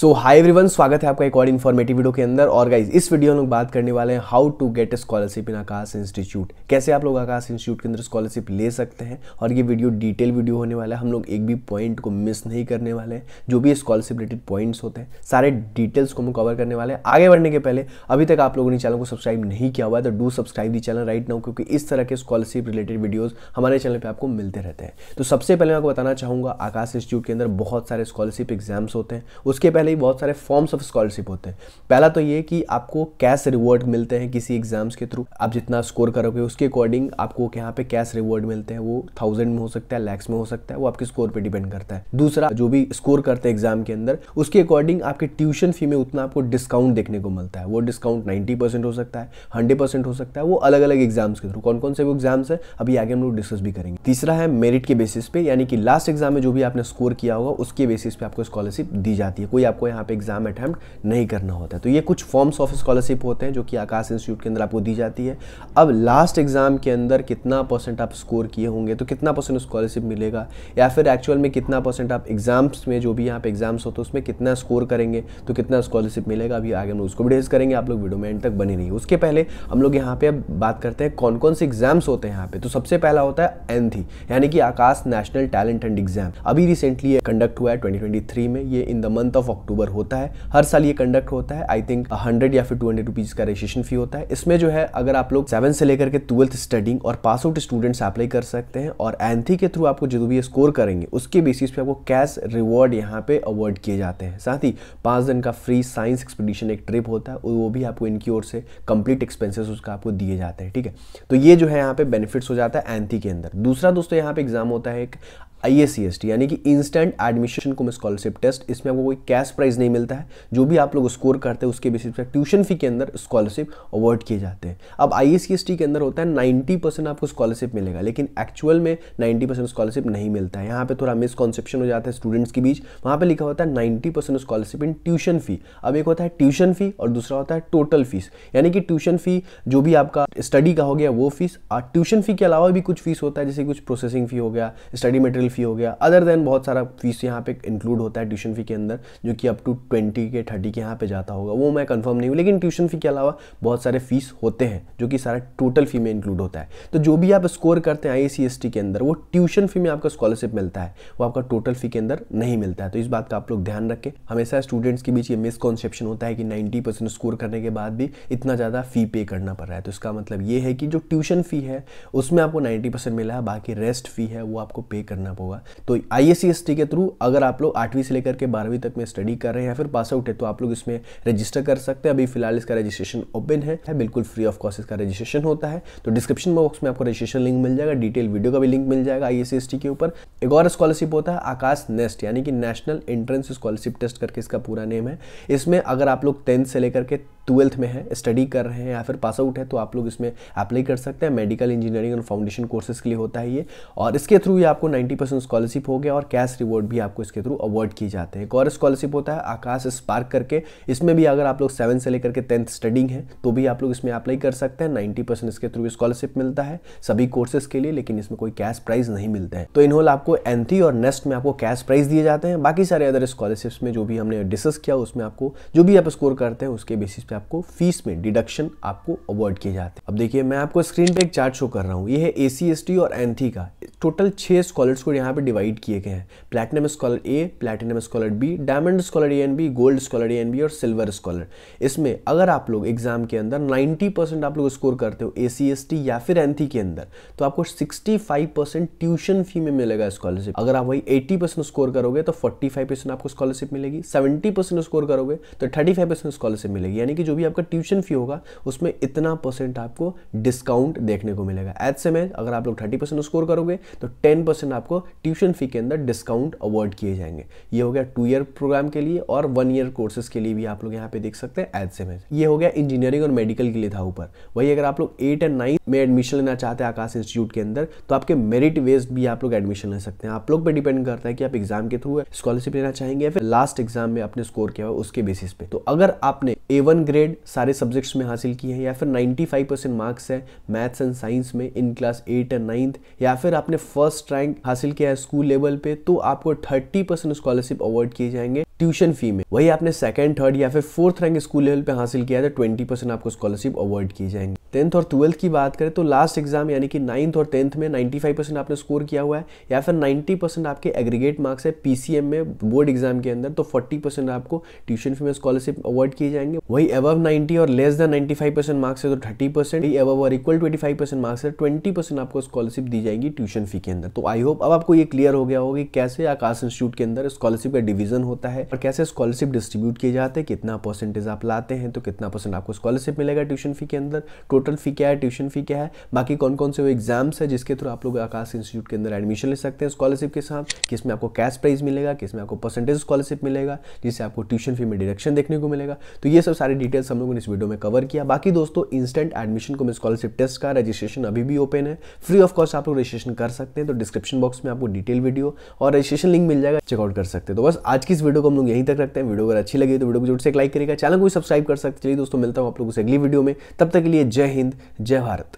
so every everyone स्वागत है आपका एक और इन्फॉर्मेटिव वीडियो के अंदर और गाइज इस वीडियो में लोग बात करने वाले हैं how to get scholarship in Aakash institute कैसे आप लोग आकाश इंस्टीट्यूट के अंदर स्कॉलरशिप ले सकते हैं और ये वीडियो डिटेल वीडियो होने वाला है हम लोग एक भी पॉइंट को मिस नहीं करने वाले हैं जो भी स्कॉलरशिप रिलेटेड पॉइंट्स होते हैं सारे डिटेल्स को हम कवर करने वाले हैं आगे बढ़ने के पहले अभी तक आप लोगों ने चैनल को सब्सक्राइब नहीं किया हुआ है तो do subscribe the channel right now क्योंकि इस तरह के स्कॉलरशिप रिलेटेड वीडियोज़ हमारे चैनल पर आपको मिलते रहते हैं तो सबसे पहले मैं आपको बताना चाहूँगा आकाश इंस्टीट्यूट के अंदर बहुत सारे स्कॉलरशिप एग्जाम्स होते हैं उसके पहले पहले ही बहुत सारे फॉर्म्स ऑफ स्कॉलरशिप होते हैं पहला तो ये कि आपको कैश रिवॉर्ड मिलते हैं किसी एग्जाम्स के थ्रू आप जितना स्कोर करोगे उसके अकॉर्डिंग आपको यहाँ पे कैश रिवॉर्ड मिलते हैं वो थाउजेंड में हो सकता है लैक्स में हो सकता है वो आपके स्कोर पर डिपेंड करता है दूसरा जो भी स्कोर करते हैं एग्जाम के अंदर उसके अकॉर्डिंग आपके ट्यूशन फी में उतना आपको डिस्काउंट देखने को मिलता है वो डिस्काउंट नाइन्टी हो सकता है हंड्रेड हो सकता है वो अलग अलग एग्जाम्स के थ्रू कौन कौन से वो एग्जाम्स है अभी आगे हम लोग डिस्कस भी करेंगे तीसरा है मेरिट के बेसिस पे यानी कि लास्ट एग्जाम में जो भी आपने स्कोर किया होगा उसके बेसिस पे आपको स्कॉलरशिप दी जाती है कोई आपको यहाँ पे एग्जाम अटैम्प्ट नहीं करना होता है तो ये कुछ फॉर्म्स ऑफ स्कॉलरशिप होते हैं जो कि आकाश इंस्टीट्यूट के अंदर आपको दी जाती है अब लास्ट एग्जाम के अंदर कितना परसेंट आप स्कोर किए होंगे तो कितना परसेंट स्कॉलरशिप मिलेगा या फिर एक्चुअल में कितना परसेंट आप एग्जाम्स में जो भी यहाँ पे एग्जाम्स होते हैं उसमें कितना स्कोर करेंगे तो कितना स्कॉलरशिप मिलेगा अभी आगे हम उसको भी डिस्कस करेंगे आप लोग वीडियो में एंड तक बनी रही उसके पहले हम लोग यहाँ पे अब बात करते हैं कौन कौन से एग्जाम्स होते हैं यहाँ पे तो सबसे पहला होता है एन यानी कि Aakash national talent and exam अभी रिसेंटली कंडक्ट हुआ है ट्वेंटी में ये in the month of October होता है हर साल ये कंडक्ट होता है आई थिंक हंड्रेड या फिर टू हंड्रेड रुपीज का रजिस्ट्रेशन फी होता है इसमें जो है अगर आप लोग सेवन से लेकर के ट्वेल्थ स्टडिंग और पास आउट स्टूडेंट्स अप्लाई कर सकते हैं और एंथी के थ्रू आपको जो भी स्कोर करेंगे उसके बेसिस पे आपको कैश रिवॉर्ड यहाँ पे अवॉर्ड किए जाते हैं साथ ही पांच दिन का फ्री साइंस एक्सपीडिशन एक ट्रिप होता है वो भी आपको इनकी ओर से कंप्लीट एक्सपेंसेस उसका आपको दिए जाते हैं ठीक है तो ये जो है यहाँ पे बेनिफिट्स हो जाता है एंथी के अंदर दूसरा दोस्तों यहाँ पे एग्जाम होता है एक आई यानी कि instant admission cum scholarship test इसमें आपको कोई कैश प्राइज नहीं मिलता है जो भी आप लोग स्कोर करते हैं उसके बेसिस पर ट्यूशन फी के अंदर स्कॉलरशिप अवॉर्ड किए जाते हैं अब आई के अंदर होता है 90 परसेंट आपको स्कॉलरशिप मिलेगा लेकिन एक्चुअल में 90 परसेंट स्कॉलरशिप नहीं मिलता है यहाँ पर थोड़ा मिसकॉन्सेप्शन हो जाता है स्टूडेंट्स के बीच वहाँ पर लिखा होता है ninety scholarship in tuition fee अब एक होता है ट्यूशन फी और दूसरा होता है टोटल फीस यानी कि ट्यूशन फी जो भी आपका स्टडी का हो गया वो फीस और ट्यूशन फी के अलावा भी कुछ फीस होता है जैसे कुछ प्रोसेसिंग फी हो गया स्टडी मटेरियल एनुअल फ़ी हो गया अदर देन बहुत सारा फीस यहाँ पे इंक्लूड होता है ट्यूशन फ़ी के अंदर जो कि अप टू ट्वेंटी के थर्टी के यहाँ पे जाता होगा वो मैं कंफर्म नहीं हूँ लेकिन ट्यूशन फ़ी के अलावा बहुत सारे फीस होते हैं जो कि सारा टोटल फ़ी में इंक्लूड होता है तो जो भी आप स्कोर करते हैं आई के अंदर वो ट्यूशन फ़ी में आपका स्कॉलरशिप मिलता है वो आपका टोटल फ़ी के अंदर नहीं मिलता है तो इस बात का आप लोग ध्यान रखें हमेशा स्टूडेंट्स के बीच ये मिसकॉन्सेप्शन होता है कि नाइन्टी स्कोर करने के बाद भी इतना ज़्यादा फ़ी पे करना पड़ रहा है तो इसका मतलब ये है कि जो ट्यूशन फ़ी है उसमें आपको नाइन्टी मिला है बाकी रेस्ट फ़ी है वो आपको पे करना आप होगा तो आई एस के थ्रू अगर आप लोग आठवीं से लेकर के बारहवीं तक में स्टडी कर रहे हैं या फिर पास आउट है तो आप लोग इसमें रजिस्टर कर सकते हैं अभी फिलहाल इसका रजिस्ट्रेशन ओपन है बिल्कुल फ्री ऑफ कॉस्ट इसका रजिस्ट्रेशन होता है तो डिस्क्रिप्शन बॉक्स में आपको रजिस्ट्रेशन लिंक मिल जाएगा डिटेल वीडियो का भी लिंक मिल जाएगा आई के ऊपर एक और स्कॉलरशिप होता है आकाश नेस्ट यानी कि नेशनल एंट्रेंस स्कॉलरशिप टेस्ट करके इसका पूरा नेम है इसमें अगर आप लोग टेंथ से लेकर के ट्वेल्थ में है स्टडी कर रहे हैं या फिर पास आउट है तो आप लोग इसमें अप्लाई कर सकते हैं मेडिकल इंजीनियरिंग और फाउंडेशन कोर्सेज के लिए होता है ये और इसके थ्रू ये आपको नाइन्टी परसेंट स्कॉलरशिप हो गया और कैश रिवॉर्ड भी आपको इसके थ्रू अवार्ड किए जाते हैं एक और स्कॉलरशिप होता है आकाश स्पार्क करके इसमें भी अगर आप लोग सेवन से लेकर के टेंथ स्टडिंग है तो भी आप लोग इसमें अप्लाई कर सकते हैं नाइन्टी परसेंट इसके थ्रू स्कॉलरशिप मिलता है सभी कोर्सेज के लिए लेकिन इसमें कोई कैश प्राइज नहीं मिलता है तो इनहोल आपको एंथी और नेस्ट में आपको कैश प्राइज दिए जाते हैं बाकी सारे अदर स्कॉलरशिप्स में जो भी हमने डिस्कस किया उसमें आपको जो भी आप स्कोर करते हैं उसके बेसिस पे आपको फीस में डिडक्शन आपको अवॉर्ड किए जाते हैं अब देखिए मैं आपको स्क्रीन पे एक चार्ट शो कर रहा हूँ ये है ए और एंथी का टोटल छः स्कॉलर्स को यहाँ पे डिवाइड किए गए हैं platinum scholar A platinum scholar B diamond scholar A and B gold scholar A and B और सिल्वर स्कॉलर इसमें अगर आप लोग एग्जाम के अंदर 90 परसेंट आप लोग स्कोर करते हो ए सी एस टी या फिर एन के अंदर तो आपको 65 परसेंट ट्यूशन फी में मिलेगा स्कॉलरशिप अगर आप वही 80 परसेंट स्कोर करोगे तो 45 परसेंट आपको स्कॉलरशिप मिलेगी 70 परसेंट स्कोर करोगे तो 35 परसेंट स्कॉलरशिप मिलेगी यानी कि जो भी आपका ट्यूशन फी होगा उसमें इतना परसेंट आपको डिस्काउंट देखने को मिलेगा एज से अगर आप लोग थर्टी परसेंट स्कोर करोगे तो टेन परसेंट आपको ट्यूशन फ़ी के अंदर डिस्काउंट अवॉर्ड किए जाएंगे ये हो गया टू ईयर प्रोग्राम के लिए और वन ईयर कोर्सेज के लिए भी आप लोग यहाँ पे देख सकते हैं एज से में ये हो गया इंजीनियरिंग और मेडिकल के लिए था ऊपर वही अगर आप लोग एट एंड नाइन में एडमिशन लेना चाहते हैं आकाश इंस्टीट्यूट के अंदर तो आपके मेरिट वेस्ड भी आप लोग एडमिशन ले सकते हैं आप लोग पर डिपेंड करता है कि आप एग्जाम के थ्रू स्कॉलरशिप लेना चाहेंगे या फिर लास्ट एग्जाम में आपने स्कोर किया हुआ उसके बेसिस पे तो अगर आपने ए वन ग्रेड सारे सब्जेक्ट्स में हासिल किए हैं या फिर नाइन्टी फाइव परसेंट मार्क्स है मैथ्स एंड साइंस में in class eight and ninth या फिर आपने आपने फर्स्ट रैंक हासिल किया है स्कूल लेवल पे तो आपको थर्टी परसेंट स्कॉलरशिप अवार्ड किए जाएंगे ट्यूशन फी में वही आपने सेकंड थर्ड या फिर फोर्थ रैंक स्कूल लेवल पे हासिल किया है तो ट्वेंटी परसेंट आपको स्कॉलरशिप अवार्ड किए जाएंगे टेंथ और ट्वेल्थ की बात करें तो लास्ट एग्जाम यानी कि नाइन्थ और टेंथ में 95 परसेंट आपने स्कोर किया हुआ है या फिर 90 परसेंट आपके एग्रीगेट मार्क्स है पीसीएम में बोर्ड एग्जाम के अंदर तो 40 परसेंट आपको ट्यूशन फी में स्कॉलरशिप अवार्ड किए जाएंगे वही अब नाइन्टी और लेस देन 95 परसेंट मार्क्स है तो थर्टी परसेंट वही अबव और equal twenty five percent marks है ट्वेंटी परसेंट आपको स्कॉलरशिप दी जाएगी ट्यूशन फी के अंदर तो आई होप अब आपको ये क्लियर हो गया होगा कि कैसे आकाश इंस्टीट्यूट के अंदर स्कॉलरशिप का डिवीजन होता है और कैसे स्कॉलरशिप डिस्ट्रीब्यूट किए जाते हैं कितना परसेंटेज आप लाते हैं तो कितना परसेंट आपको स्कॉलरशिप मिलेगा ट्यूशन फी के अंदर टोटल टोटल फ़ी क्या है ट्यूशन फ़ी क्या है बाकी कौन कौन से वो एग्जाम्स है जिसके थ्रू आप लोग आकाश इंस्टीट्यूट के अंदर एडमिशन ले सकते हैं स्कॉलरशिप के साथ किसमें आपको कैश प्राइज मिलेगा किसमें आपको परसेंटेज स्कॉलरशिप मिलेगा जिससे आपको ट्यूशन फी में डिडक्शन देखने को मिलेगा तो ये सब सारी डिटेल्स हम लोगों ने इस वीडियो में कवर किया बाकी दोस्तों instant admission cum scholarship test का रजिस्ट्रेशन अभी भी ओपन है फ्री ऑफ कॉस्ट आप लोग रजिस्ट्रेशन कर सकते हैं तो डिस्क्रिप्शन बॉक्स में आपको डिटेल वीडियो और रजिस्ट्रेशन लिंक मिल जाएगा चेकआउट कर सकते हैं तो बस आज की इस वीडियो को हम लोग यहीं तक रखते हैं वीडियो अगर अच्छी लगी तो वीडियो को जोर से लाइक करेगा चैनल को सब्सक्राइब कर सकते चलिए दोस्तों मिलता हूँ आप लोग से अगली वीडियो में तब तक के लिए जय जय हिंद जय भारत